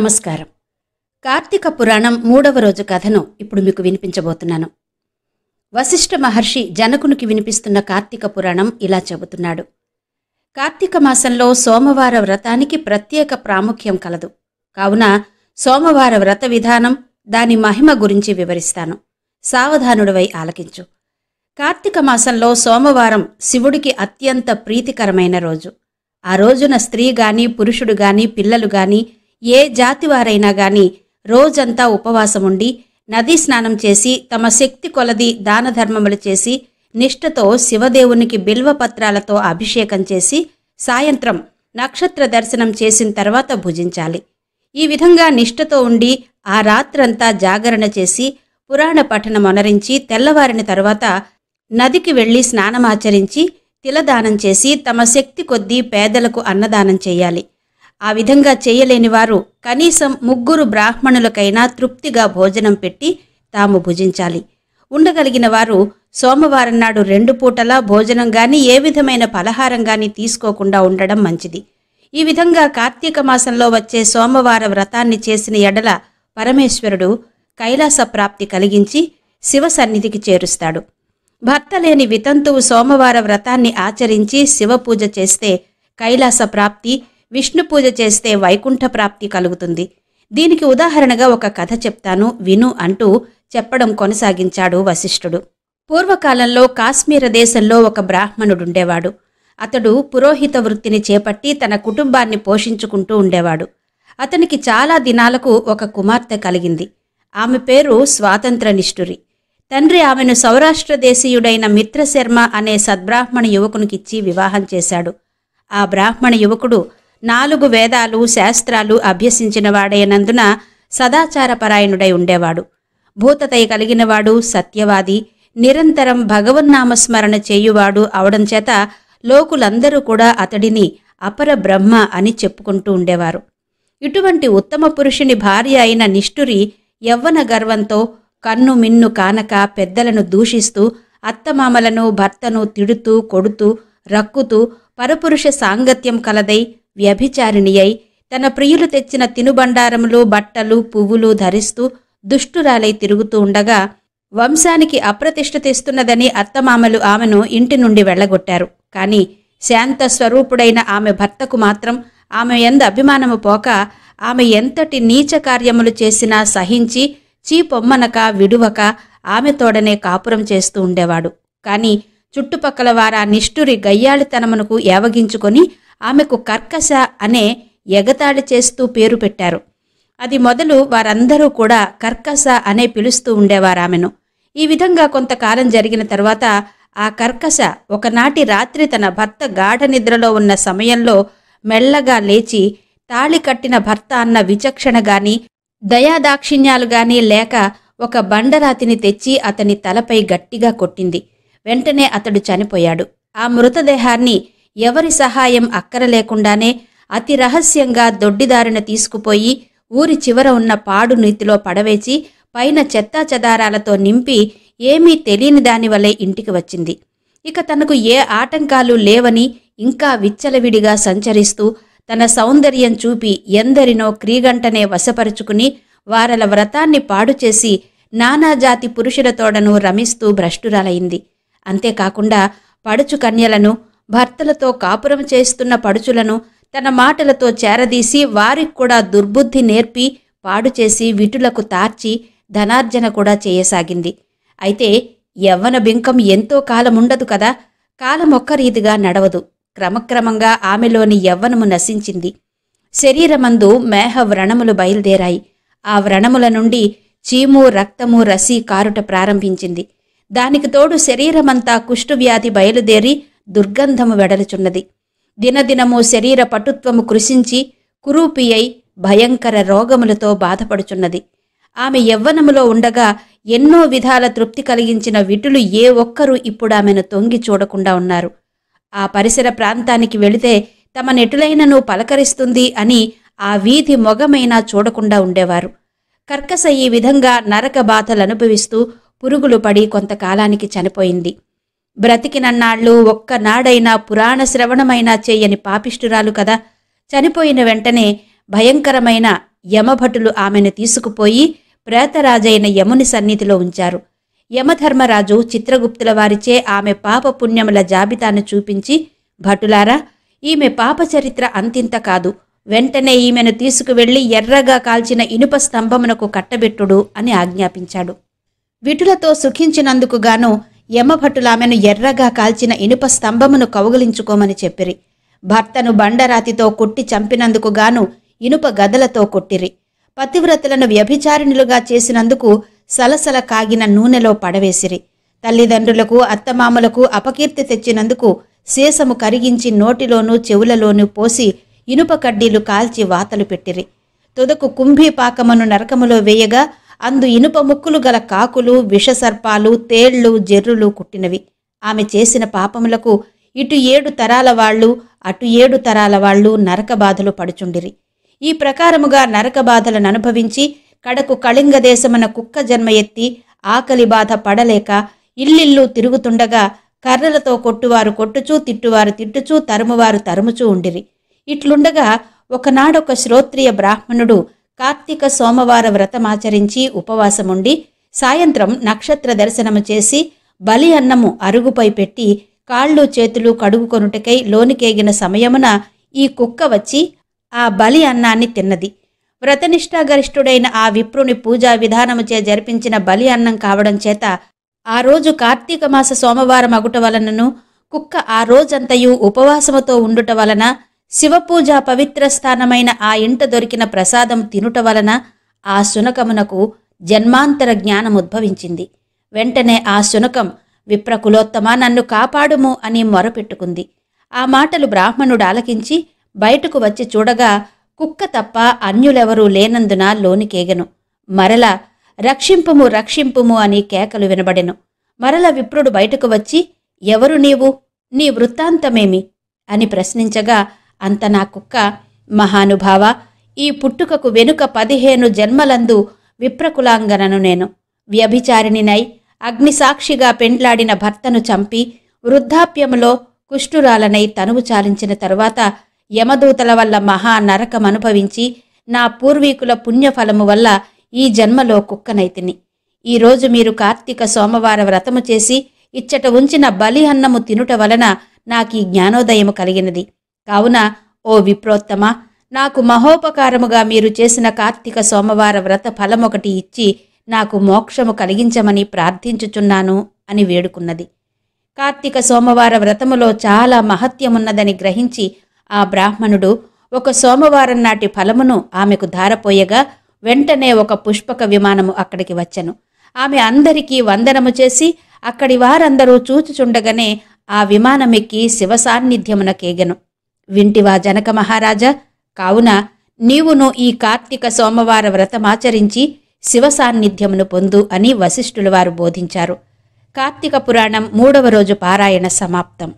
నమస్కారం కార్తీక పురాణం మూడవ రోజు కథను ఇప్పుడు మీకు వినిపించబోతున్నాను వశిష్ఠ మహర్షి జనకునికి వినిపిస్తున్న కార్తీక పురాణం ఇలా చెబుతున్నాడు కార్తీక మాసంలో సోమవార వ్రతానికి ప్రత్యేక ప్రాముఖ్యం కలదు కావున సోమవార వ్రత విధానం దాని మహిమ గురించి వివరిస్తాను సావధానుడివై ఆలకించు కార్తీక మాసంలో సోమవారం శివుడికి అత్యంత ప్రీతికరమైన రోజు ఆ రోజున స్త్రీ గాని పురుషుడు గాని పిల్లలు గాని ఏ జాతివారైనా గాని రోజంతా ఉపవాసం ఉండి నదీ స్నానం చేసి తమ శక్తి కొలది దాన ధర్మములు చేసి నిష్ఠతో శివదేవునికి బిల్వపత్రాలతో అభిషేకం చేసి సాయంత్రం నక్షత్ర దర్శనం చేసిన తర్వాత భుజించాలి ఈ విధంగా నిష్ఠతో ఉండి ఆ రాత్రంతా జాగరణ చేసి పురాణ పఠనం అనరించి తెల్లవారిన తర్వాత నదికి వెళ్ళి స్నానమాచరించి తిలదానం చేసి తమ శక్తి కొద్దీ పేదలకు అన్నదానం చేయాలి ఆ విధంగా చేయలేని వారు కనీసం ముగ్గురు బ్రాహ్మణులకైనా తృప్తిగా భోజనం పెట్టి తాము భుజించాలి ఉండగలిగిన వారు సోమవారం నాడు రెండు పూటలా భోజనం గాని ఏ విధమైన పలహారం గాని తీసుకోకుండా ఉండడం మంచిది ఈ విధంగా కార్తీక మాసంలో వచ్చే సోమవార వ్రతాన్ని చేసిన ఎడల పరమేశ్వరుడు కైలాస ప్రాప్తి కలిగించి శివ సన్నిధికి చేరుస్తాడు భర్త లేని వితంతువు సోమవార వ్రతాన్ని ఆచరించి శివ పూజ చేస్తే కైలాస ప్రాప్తి విష్ణు పూజ చేస్తే వైకుంఠ ప్రాప్తి కలుగుతుంది దీనికి ఉదాహరణగా ఒక కథ చెప్తాను విను అంటూ చెప్పడం కొనసాగించాడు వశిష్ఠుడు పూర్వకాలంలో కాశ్మీర దేశంలో ఒక బ్రాహ్మణుడుండేవాడు అతడు పురోహిత వృత్తిని చేపట్టి తన కుటుంబాన్ని పోషించుకుంటూ ఉండేవాడు అతనికి చాలా దినాలకు ఒక కుమార్తె కలిగింది ఆమె పేరు స్వాతంత్రనిష్ఠురి తండ్రి ఆమెను సౌరాష్ట్ర దేశీయుడైన మిత్రశర్మ అనే సద్బ్రాహ్మణ యువకునికిచ్చి వివాహం చేశాడు ఆ బ్రాహ్మణ యువకుడు నాలుగు వేదాలు శాస్త్రాలు అభ్యసించిన వాడైనందున సదాచారపరాయణుడై ఉండేవాడు భూతతయ కలిగినవాడు సత్యవాది నిరంతరం భగవన్నామస్మరణ చేయువాడు అవడం చేత లోకులందరూ కూడా అతడిని అపర బ్రహ్మ అని చెప్పుకుంటూ ఉండేవారు ఇటువంటి ఉత్తమ పురుషుని భార్య అయిన నిష్ఠురి యవ్వన గర్వంతో కన్ను మిన్ను కానక పెద్దలను దూషిస్తూ అత్తమామలను భర్తను తిడుతూ కొడుతూ రక్కుతూ పరపురుష సాంగత్యం కలదై వ్యభిచారిణియై తన ప్రియులు తెచ్చిన తినుబండారములు బట్టలు పువ్వులు ధరిస్తూ దుష్టురాలై తిరుగుతూ ఉండగా వంశానికి అప్రతిష్ట తెస్తున్నదని అత్తమామలు ఆమెను ఇంటి నుండి వెళ్ళగొట్టారు కానీ శాంత స్వరూపుడైన ఆమె భర్తకు మాత్రం ఆమె ఎందు అభిమానము పోక ఆమె ఎంతటి నీచ కార్యములు చేసినా సహించి చీపొమ్మనక విడువక ఆమె తోడనే కాపురం చేస్తూ ఉండేవాడు కానీ చుట్టుపక్కల వారా నిష్ఠురి గయ్యాళితనమునకు ఏవగించుకొని ఆమెకు కర్కశ అనే ఎగతాళి చేస్తూ పేరు పెట్టారు అది మొదలు వారందరూ కూడా కర్కశ అనే పిలుస్తూ ఉండేవారు ఆమెను ఈ విధంగా కొంతకాలం జరిగిన తర్వాత ఆ కర్కశ ఒకనాటి రాత్రి తన భర్త గాఢ నిద్రలో ఉన్న సమయంలో మెల్లగా లేచి తాళి కట్టిన భర్త అన్న విచక్షణ గాని దయాదాక్షిణ్యాలు గాని లేక ఒక బండరాతిని తెచ్చి అతని తలపై గట్టిగా కొట్టింది వెంటనే అతడు చనిపోయాడు ఆ మృతదేహాన్ని ఎవరి సహాయం అక్కరలేకుండానే అతి రహస్యంగా దొడ్డిదారిన తీసుకుపోయి ఊరి చివర ఉన్న పాడు నీతిలో పడవేచి పైన చెత్తా చెదారాలతో నింపి ఏమీ తెలియని దానివల్లే ఇంటికి వచ్చింది ఇక తనకు ఏ ఆటంకాలు లేవని ఇంకా విచ్చలవిడిగా సంచరిస్తూ తన సౌందర్యం చూపి ఎందరినో క్రీగంటనే వశపరుచుకుని వారల వ్రతాన్ని పాడు చేసి నానాజాతి పురుషులతోడను రమిస్తూ భ్రష్టురాలైంది అంతేకాకుండా పడుచు కన్యలను భర్తలతో కాపురం చేస్తున్న పడుచులను తన మాటలతో చేరదీసి వారికి కూడా దుర్బుద్ధి నేర్పి పాడు చేసి విటులకు తార్చి ధనార్జన కూడా చేయసాగింది అయితే యవ్వన బింకం ఎంతో కాలం ఉండదు కదా కాలం ఒక్క రీతిగా నడవదు క్రమక్రమంగా ఆమెలోని యవ్వనము నశించింది శరీరమందు మేహ వ్రణములు బయలుదేరాయి ఆ వ్రణముల నుండి చీము రక్తము రసి కారుట ప్రారంభించింది దానికి తోడు శరీరమంతా కుష్టువ్యాధి బయలుదేరి దుర్గంధము వెడలుచున్నది దినదినము శరీర పటుత్వము కృషించి కురూపి అయి భయంకర రోగములతో బాధపడుచున్నది ఆమె యవ్వనములో ఉండగా ఎన్నో విధాల తృప్తి కలిగించిన విటులు ఏ ఒక్కరూ ఇప్పుడు ఆమెను తొంగి చూడకుండా ఉన్నారు ఆ పరిసర ప్రాంతానికి వెళితే తమ నెటులైనను పలకరిస్తుంది అని ఆ వీధి మొగమైనా చూడకుండా ఉండేవారు కర్కస ఈ విధంగా నరక బాధలు అనుభవిస్తూ పురుగులు పడి కొంతకాలానికి చనిపోయింది బ్రతికినన్నాళ్ళు ఒక్కనాడైనా పురాణ శ్రవణమైనా చేయని పాపిష్టురాలు కదా చనిపోయిన వెంటనే భయంకరమైన యమభటులు ఆమెను తీసుకుపోయి ప్రేతరాజైన యముని సన్నిధిలో ఉంచారు యమధర్మరాజు చిత్రగుప్తుల వారిచే ఆమె పాప పుణ్యముల జాబితాను చూపించి భటులారా ఈమె పాప చరిత్ర అంతింత కాదు వెంటనే ఈమెను తీసుకువెళ్లి ఎర్రగా కాల్చిన ఇనుప స్తంభమునకు కట్టబెట్టుడు అని ఆజ్ఞాపించాడు విటులతో సుఖించినందుకు గాను యమభటులామెను ఎర్రగా కాల్చిన ఇనుప స్తంభమును కౌగలించుకోమని చెప్పిరి భర్తను బండరాతితో కొట్టి చంపినందుకు గాను ఇనుప గదలతో కొట్టిరి పతివ్రతలను వ్యభిచారిణులుగా చేసినందుకు సలసల కాగిన నూనెలో పడవేసిరి తల్లిదండ్రులకు అత్తమామలకు అపకీర్తి తెచ్చినందుకు శేషము కరిగించి నోటిలోనూ చెవులలోనూ పోసి ఇనుప కడ్డీలు కాల్చి వాతలు పెట్టిరి తుదకు కుంభీపాకమును నరకములో వేయగా అందు ఇనుప ముక్కులు గల కాకులు విషసర్పాలు తేళ్లు జెర్రులు కుట్టినవి ఆమె చేసిన పాపములకు ఇటు ఏడు తరాల వాళ్ళు అటు ఏడు తరాల వాళ్ళు నరక బాధలు పడుచుండిరి ఈ ప్రకారముగా నరక బాధలను అనుభవించి కడకు కళింగ దేశమన కుక్క జన్మ ఎత్తి ఆకలి బాధ పడలేక ఇల్లిల్లు తిరుగుతుండగా కర్రలతో కొట్టువారు కొట్టుచూ తిట్టువారు తిట్టుచూ తరుమువారు తరుముచూ ఉండిరి ఇట్లుండగా ఒకనాడొక శ్రోత్రియ బ్రాహ్మణుడు కార్తీక సోమవార వ్రతమాచరించి ఉపవాసముండి సాయంత్రం నక్షత్ర దర్శనము చేసి బలి అన్నము అరుగుపై పెట్టి కాళ్ళు చేతులు కడుగుకొనుటకై లోనికేగిన సమయమున ఈ కుక్క వచ్చి ఆ బలి అన్నాన్ని తిన్నది వ్రతనిష్టాగరిష్ఠుడైన ఆ విప్రుని పూజా విధానముచే జరిపించిన బలి అన్నం కావడం చేత ఆ రోజు కార్తీక మాస సోమవారం అగుట వలనను కుక్క ఆ రోజంతయు ఉపవాసముతో ఉండుట వలన శివపూజ పవిత్ర స్థానమైన ఆ ఇంట దొరికిన ప్రసాదం తినుట వలన ఆ శునకమునకు జన్మాంతర జ్ఞానం ఉద్భవించింది వెంటనే ఆ శునకం విప్రకులోత్తమ నన్ను కాపాడుము అని మొరపెట్టుకుంది ఆ మాటలు బ్రాహ్మణుడు ఆలకించి బయటకు వచ్చి చూడగా కుక్క తప్ప అన్యులెవరూ లేనందున లోనికేగను మరల రక్షింపుము రక్షింపుము అని కేకలు వినబడెను మరల విప్రుడు బయటకు వచ్చి ఎవరు నీవు నీ వృత్తాంతమేమి అని ప్రశ్నించగా అంత నా కుక్క మహానుభావ ఈ పుట్టుకకు వెనుక పదిహేను జన్మలందు విప్రకులాంగనను నేను వ్యభిచారిణినై అగ్నిసాక్షిగా పెండ్లాడిన భర్తను చంపి వృద్ధాప్యములో కుష్ఠురాలనై తనువు చాలించిన తరువాత యమదూతల వల్ల మహా నరకం అనుభవించి నా పూర్వీకుల పుణ్యఫలము వల్ల ఈ జన్మలో కుక్కనైతిని ఈరోజు మీరు కార్తీక సోమవార వ్రతము చేసి ఇచ్చట ఉంచిన బలి అన్నము తినుట వలన నాకు ఈ జ్ఞానోదయము కలిగినది కావున ఓ విప్రోత్తమ నాకు మహోపకారముగా మీరు చేసిన కార్తీక సోమవార వ్రత ఫలమొకటి ఇచ్చి నాకు మోక్షము కలిగించమని ప్రార్థించుచున్నాను అని వేడుకున్నది కార్తీక సోమవార వ్రతములో చాలా మహత్యమున్నదని గ్రహించి ఆ బ్రాహ్మణుడు ఒక సోమవారం నాటి ఫలమును ఆమెకు ధారపోయగా వెంటనే ఒక పుష్పక విమానము అక్కడికి వచ్చెను ఆమె అందరికీ వందనము చేసి అక్కడి వారందరూ చూచుచుండగానే ఆ విమానమెక్కి శివ కేగను వింటివా జనక మహారాజా కావున నీవును ఈ కార్తీక సోమవార వ్రతమాచరించి శివ సాన్నిధ్యమును పొందు అని వశిష్ఠులవారు వారు బోధించారు కార్తీక పురాణం మూడవ రోజు పారాయణ సమాప్తం